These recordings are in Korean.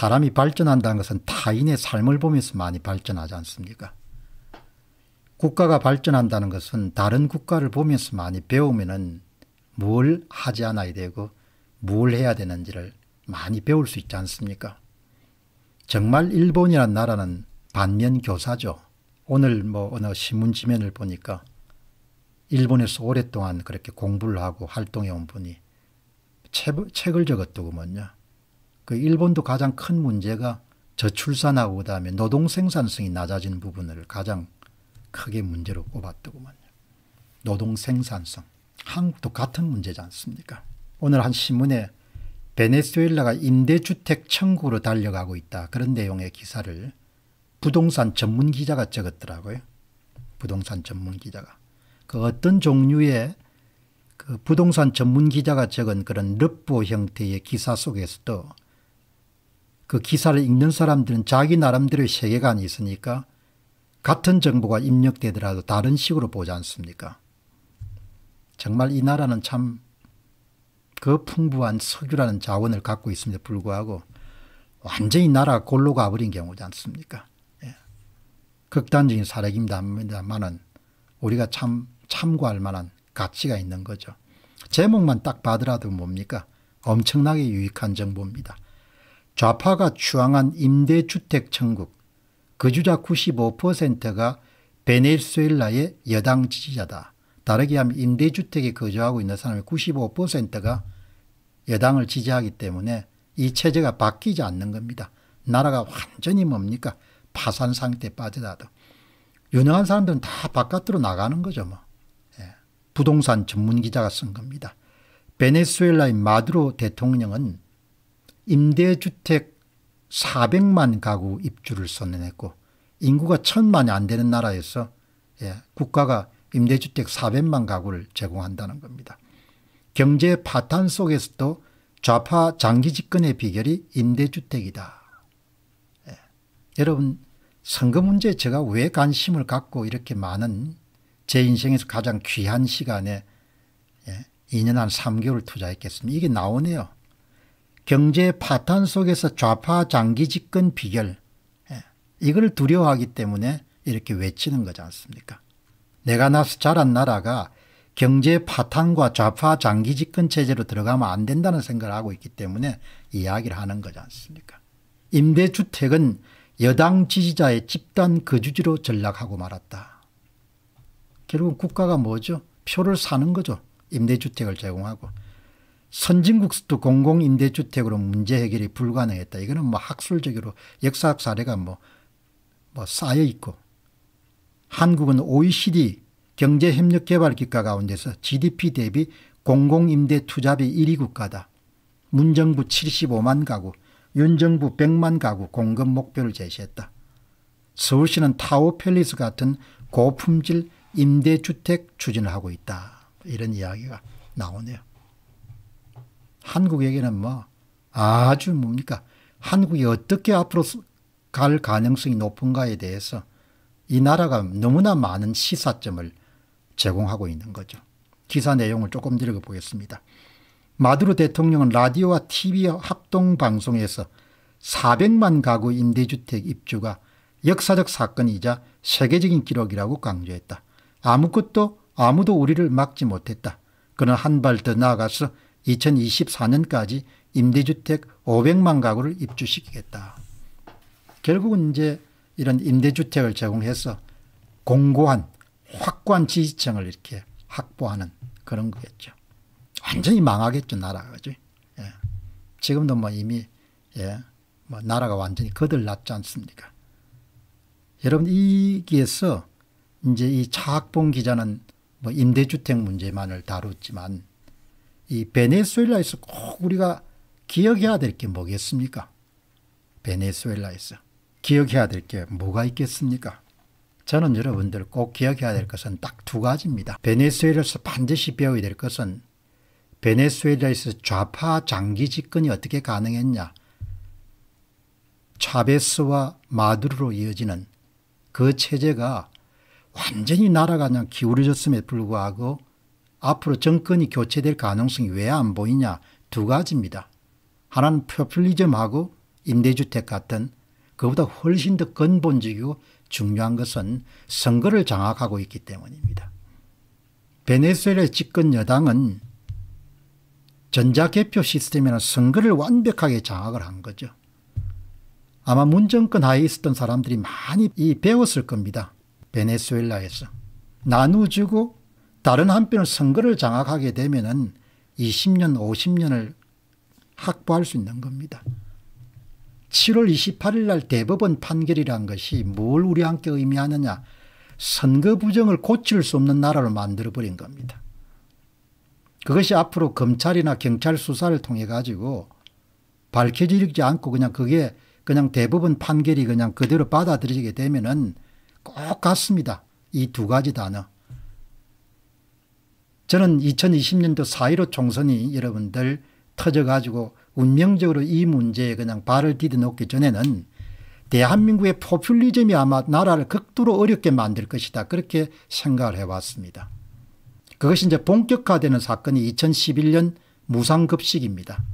사람이 발전한다는 것은 타인의 삶을 보면서 많이 발전하지 않습니까? 국가가 발전한다는 것은 다른 국가를 보면서 많이 배우면뭘 하지 않아야 되고 뭘 해야 되는지를 많이 배울 수 있지 않습니까? 정말 일본이란 나라는 반면 교사죠. 오늘 뭐 어느 신문 지면을 보니까 일본에서 오랫동안 그렇게 공부를 하고 활동해 온 분이 책을 적었더구먼요. 그 일본도 가장 큰 문제가 저출산하고 그다음에 노동 생산성이 낮아진 부분을 가장 크게 문제로 꼽았더구만요. 노동 생산성. 한국도 같은 문제지 않습니까? 오늘 한 신문에 베네수엘라가 임대주택 천국으로 달려가고 있다. 그런 내용의 기사를 부동산 전문 기자가 적었더라고요. 부동산 전문 기자가. 그 어떤 종류의 그 부동산 전문 기자가 적은 그런 르포 형태의 기사 속에서도 그 기사를 읽는 사람들은 자기 나름대로의 세계관이 있으니까 같은 정보가 입력되더라도 다른 식으로 보지 않습니까? 정말 이 나라는 참 그 풍부한 석유라는 자원을 갖고 있음에도 불구하고 완전히 나라 가 골로 가버린 경우지 않습니까? 예. 극단적인 사례입니다만은 우리가 참 참고할 만한 가치가 있는 거죠. 제목만 딱 봐더라도 뭡니까? 엄청나게 유익한 정보입니다. 좌파가 추앙한 임대주택 천국, 거 주자 95%가 베네수엘라의 여당 지지자다. 다르게 하면 임대주택에 거주하고 있는 사람의 95%가 여당을 지지하기 때문에 이 체제가 바뀌지 않는 겁니다. 나라가 완전히 뭡니까? 파산 상태에 빠져나도. 유능한 사람들은 다 바깥으로 나가는 거죠. 뭐. 예. 부동산 전문 기자가 쓴 겁니다. 베네수엘라의 마두로 대통령은 임대주택 400만 가구 입주를 선언했고 인구가 천만이 안 되는 나라에서 예, 국가가 임대주택 400만 가구를 제공한다는 겁니다. 경제 파탄 속에서도 좌파 장기 집권의 비결이 임대주택이다. 예. 여러분 선거 문제에 제가 왜 관심을 갖고 이렇게 많은 제 인생에서 가장 귀한 시간에 예, 2년 한 3개월 투자했겠습니까 이게 나오네요. 경제 파탄 속에서 좌파 장기 집권 비결 예, 이걸 두려워하기 때문에 이렇게 외치는 거지 않습니까? 내가 나서 자란 나라가 경제 파탄과 좌파 장기 집권 체제로 들어가면 안 된다는 생각을 하고 있기 때문에 이야기를 하는 거지 않습니까? 임대주택은 여당 지지자의 집단 거주지로 전락하고 말았다. 결국 국가가 뭐죠? 표를 사는 거죠. 임대주택을 제공하고. 선진국도 수 공공임대주택으로 문제 해결이 불가능했다. 이거는 뭐 학술적으로 역사학 사례가 뭐, 뭐 쌓여 있고 한국은 OECD 경제협력개발기과 가운데서 GDP 대비 공공임대 투자비 1위 국가다. 문정부 75만 가구, 윤정부 100만 가구 공급 목표를 제시했다. 서울시는 타워 팰리스 같은 고품질 임대주택 추진을 하고 있다. 이런 이야기가 나오네요. 한국에게는 뭐 아주 뭡니까 한국이 어떻게 앞으로 갈 가능성이 높은가에 대해서 이 나라가 너무나 많은 시사점을 제공하고 있는 거죠. 기사 내용을 조금 읽어보겠습니다. 마두로 대통령은 라디오와 TV 합동 방송에서 400만 가구 임대주택 입주가 역사적 사건이자 세계적인 기록이라고 강조했다. 아무것도 아무도 우리를 막지 못했다. 그는 한 발 더 나아가서 2024년까지 임대주택 500만 가구를 입주시키겠다. 결국은 이제 이런 임대주택을 제공해서 공고한 확고한 지지층을 이렇게 확보하는 그런 거겠죠. 완전히 망하겠죠 나라가 그죠. 예. 지금도 뭐 이미 예. 뭐 나라가 완전히 거들났지 않습니까? 여러분 이기에서 이제 이 차학봉 기자는 뭐 임대주택 문제만을 다뤘지만 이 베네수엘라에서 꼭 우리가 기억해야 될 게 뭐겠습니까? 베네수엘라에서 기억해야 될 게 뭐가 있겠습니까? 저는 여러분들 꼭 기억해야 될 것은 딱 두 가지입니다. 베네수엘라에서 반드시 배워야 될 것은 베네수엘라에서 좌파 장기 집권이 어떻게 가능했냐. 차베스와 마두르로 이어지는 그 체제가 완전히 나라가 그냥 기울어졌음에 불구하고 앞으로 정권이 교체될 가능성이 왜 안 보이냐 두 가지입니다. 하나는 포퓰리즘하고 임대주택 같은 그보다 훨씬 더 근본적이고 중요한 것은 선거를 장악하고 있기 때문입니다. 베네수엘의 집권 여당은 전자개표 시스템이나 선거를 완벽하게 장악을 한 거죠. 아마 문정권 하에 있었던 사람들이 많이 배웠을 겁니다. 베네수엘라에서. 나눠주고 다른 한편 선거를 장악하게 되면은 20년, 50년을 확보할 수 있는 겁니다. 7월 28일 날 대법원 판결이란 것이 뭘 우리한테 의미하느냐. 선거 부정을 고칠 수 없는 나라를 만들어버린 겁니다. 그것이 앞으로 검찰이나 경찰 수사를 통해 가지고 밝혀지지 않고 그냥 그게 그냥 대법원 판결이 그냥 그대로 받아들이게 되면은 꼭 같습니다. 이 두 가지 단어. 저는 2020년도 4.15 총선이 여러분들 터져가지고 운명적으로 이 문제에 그냥 발을 디뎌놓기 전에는 대한민국의 포퓰리즘이 아마 나라를 극도로 어렵게 만들 것이다 그렇게 생각을 해왔습니다. 그것이 이제 본격화되는 사건이 2011년 무상급식입니다.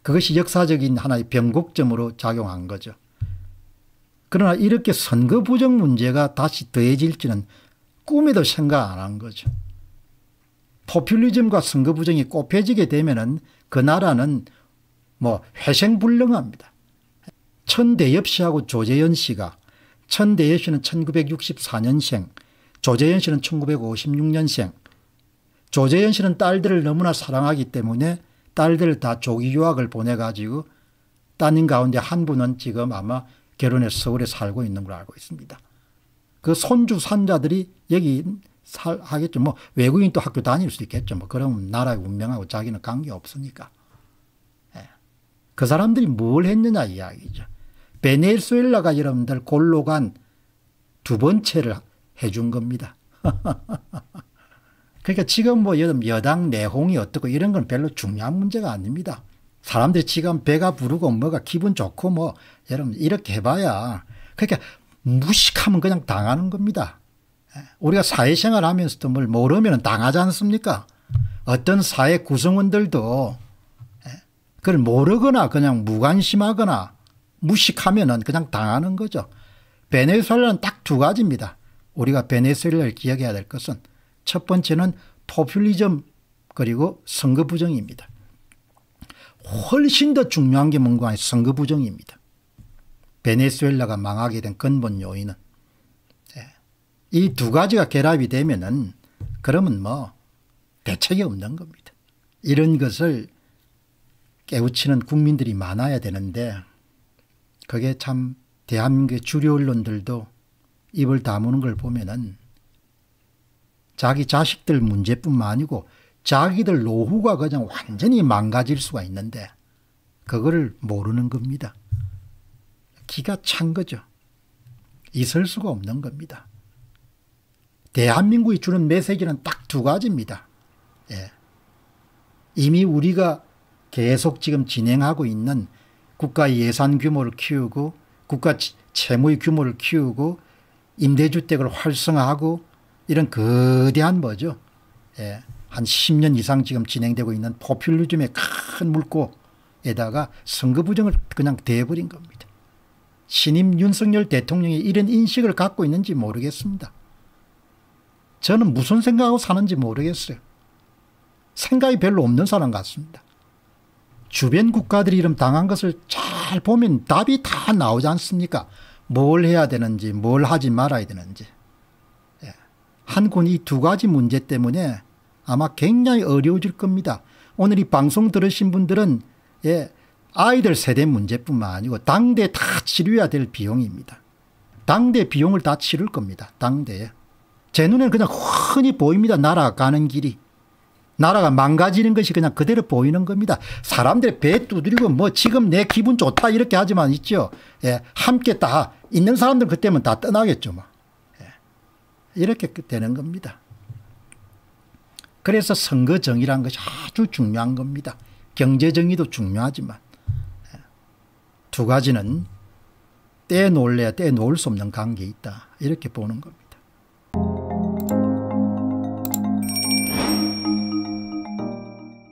그것이 역사적인 하나의 변곡점으로 작용한 거죠. 그러나 이렇게 선거 부정 문제가 다시 더해질지는 꿈에도 생각 안 한 거죠. 포퓰리즘과 선거 부정이 꼽혀지게 되면그 나라는 뭐 회생불능합니다. 천대엽 씨하고 조재현 씨가 천대엽 씨는 1964년생, 조재현 씨는 1956년생. 조재현 씨는 딸들을 너무나 사랑하기 때문에 딸들을 다 조기 유학을 보내가지고 따님 가운데 한 분은 지금 아마 결혼해 서울에 살고 있는 걸 알고 있습니다. 그 손주 산자들이 여기 살, 하겠죠. 뭐외국인또 학교 다닐 수 있겠죠. 뭐 그럼 나라의 운명하고 자기는 관계 없으니까. 예. 그 사람들이 뭘 했느냐 이야기죠. 베네수엘라가 여러분들 골로 간 두 번째를 해준 겁니다. 그러니까 지금 뭐 여름 여당 내홍이 어떻고 이런 건 별로 중요한 문제가 아닙니다. 사람들 이 지금 배가 부르고 뭐가 기분 좋고 뭐 여러분 이렇게 해봐야 그러니까 무식하면 그냥 당하는 겁니다. 우리가 사회생활 하면서도 뭘 모르면 당하지 않습니까? 어떤 사회 구성원들도 예, 그걸 모르거나 그냥 무관심하거나 무식하면 그냥 당하는 거죠. 베네수엘라는 딱 두 가지입니다. 우리가 베네수엘라를 기억해야 될 것은 첫 번째는 포퓰리즘 그리고 선거 부정입니다. 훨씬 더 중요한 게 뭔가 선거 부정입니다. 베네수엘라가 망하게 된 근본 요인은 이두 가지가 결합이 되면은 그러면 뭐 대책이 없는 겁니다. 이런 것을 깨우치는 국민들이 많아야 되는데 그게 참 대한민국의 주류 언론들도 입을 다무는 걸 보면은 자기 자식들 문제뿐만 아니고 자기들 노후가 그냥 완전히 망가질 수가 있는데 그거를 모르는 겁니다. 기가 찬 거죠. 있을 수가 없는 겁니다. 대한민국이 주는 메시지는 딱 두 가지입니다. 예. 이미 우리가 계속 지금 진행하고 있는 국가 예산 규모를 키우고 국가 채무의 규모를 키우고 임대주택을 활성화하고 이런 거대한 뭐죠. 예. 한 10년 이상 지금 진행되고 있는 포퓰리즘의 큰 물꼬에다가 선거 부정을 그냥 대버린 겁니다. 신임 윤석열 대통령이 이런 인식을 갖고 있는지 모르겠습니다. 저는 무슨 생각하고 사는지 모르겠어요. 생각이 별로 없는 사람 같습니다. 주변 국가들이 이런 당한 것을 잘 보면 답이 다 나오지 않습니까? 뭘 해야 되는지, 뭘 하지 말아야 되는지. 예. 한국이두 가지 문제 때문에 아마 굉장히 어려워질 겁니다. 오늘 이 방송 들으신 분들은 예, 아이들 세대 문제뿐만 아니고 당대 다 치료해야 될 비용입니다. 당대 비용을 다 치를 겁니다. 당대에. 제 눈에는 그냥 흔히 보입니다. 날아가는 길이. 나라가 망가지는 것이 그냥 그대로 보이는 겁니다. 사람들배 두드리고 뭐 지금 내 기분 좋다 이렇게 하지만 있죠. 예, 함께 다 있는 사람들 그때면 다 떠나겠죠. 뭐. 예, 이렇게 되는 겁니다. 그래서 선거 정의란 것이 아주 중요한 겁니다. 경제 정의도 중요하지만 예, 두 가지는 떼 놀래야 떼 놓을 수 없는 관계 있다. 이렇게 보는 겁니다.